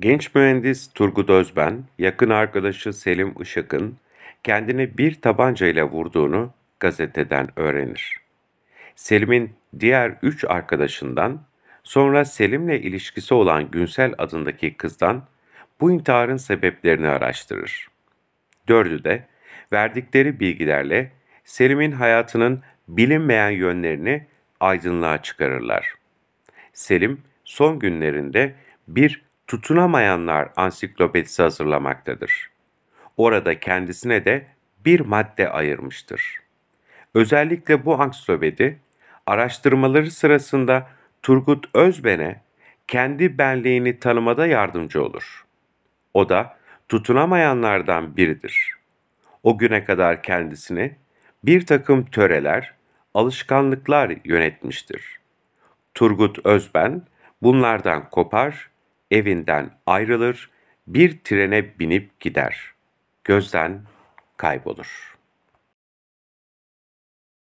Genç mühendis Turgut Özben, yakın arkadaşı Selim Işık'ın kendini bir tabanca ile vurduğunu gazeteden öğrenir. Selim'in diğer üç arkadaşından, sonra Selim'le ilişkisi olan Günsel adındaki kızdan bu intiharın sebeplerini araştırır. Dördü de verdikleri bilgilerle Selim'in hayatının bilinmeyen yönlerini aydınlığa çıkarırlar. Selim son günlerinde bir tutunamayanlar ansiklopedisi hazırlamaktadır. Orada kendisine de bir madde ayırmıştır. Özellikle bu ansiklopedi araştırmaları sırasında Turgut Özben'e kendi benliğini tanımada yardımcı olur. O da tutunamayanlardan biridir. O güne kadar kendisini bir takım töreler, alışkanlıklar yönetmiştir. Turgut Özben bunlardan kopar evinden ayrılır, bir trene binip gider. Gözden kaybolur.